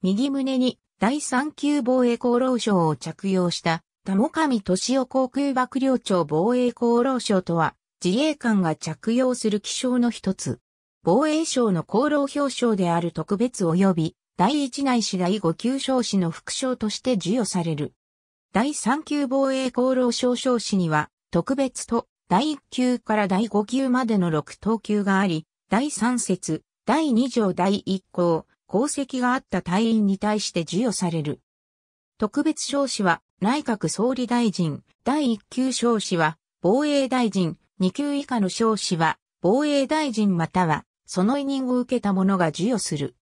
右胸に第3級防衛功労賞を着用した、田も上俊夫航空幕僚長防衛功労賞とは、自衛官が着用する記章の一つ。防衛省の功労表彰である特別及び、第1内い第5級賞士の副賞として授与される。第3級防衛功労賞賞士には、特別と第1級から第5級までの6等級があり、第3節、第2条第1項、功績があった隊員に対して授与される。特別少子は内閣総理大臣、第1級少子は防衛大臣、2級以下の少子は防衛大臣またはその委任を受けた者が授与する。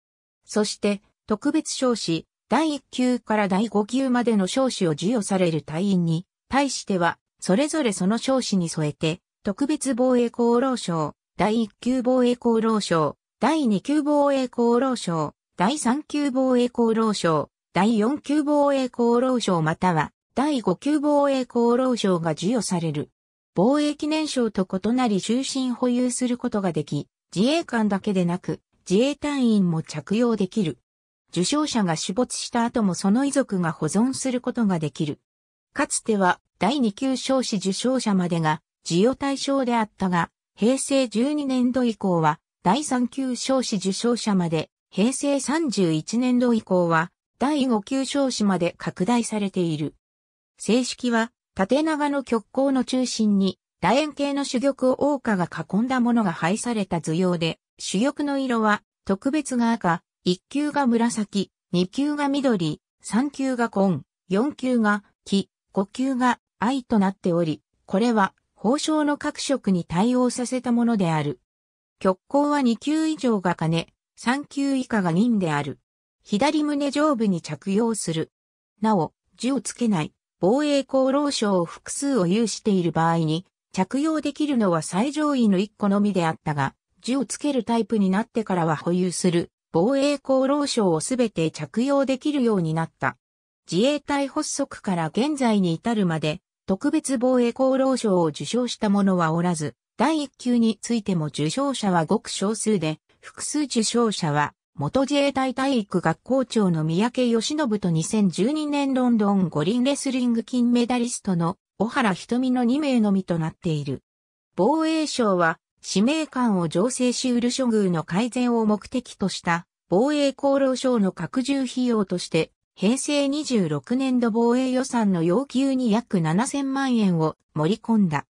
そして特別少子、第1級から第5級までの少子を授与される隊員に対してはそれぞれその少子に添えて特別防衛功労賞、第1級防衛功労賞、第2級防衛厚労省、第3級防衛厚労省、第4級防衛厚労省または、第5級防衛厚労省が授与される。防衛記念賞と異なり終身保有することができ、自衛官だけでなく、自衛隊員も着用できる。受賞者が死没した後もその遺族が保存することができる。かつては、第2級少子受賞者までが、授与対象であったが、平成12年度以降は、第3級少子受賞者まで、平成31年度以降は、第5級少子まで拡大されている。正式は、縦長の極光の中心に、楕円形の主玉を王家が囲んだものが配された図様で、主玉の色は、特別が赤、1級が紫、2級が緑、3級が紺、4級が木、5級が愛となっており、これは、宝章の各色に対応させたものである。極高は2級以上が金、3級以下が銀である。左胸上部に着用する。なお、字をつけない、防衛功労省を複数を有している場合に、着用できるのは最上位の1個のみであったが、字をつけるタイプになってからは保有する、防衛功労省をすべて着用できるようになった。自衛隊発足から現在に至るまで、特別防衛功労賞を受賞した者はおらず、第1級についても受賞者はごく少数で、複数受賞者は、元自衛隊体育学校長の三宅義信と2012年ロンドン五輪レスリング金メダリストの小原瞳の2名のみとなっている。防衛省は、使命感を醸成しうる処遇の改善を目的とした防衛厚労省の拡充費用として、平成26年度防衛予算の要求に約7000万円を盛り込んだ。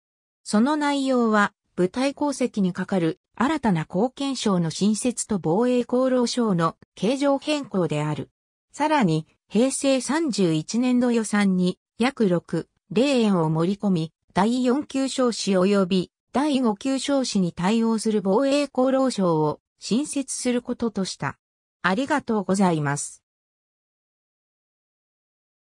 その内容は部隊功績に係る新たな貢献賞の新設と防衛功労賞の形状変更である。さらに、平成31年度予算に約6、0円を盛り込み、第4級賞士及び第5級賞士に対応する防衛功労賞を新設することとした。ありがとうございます。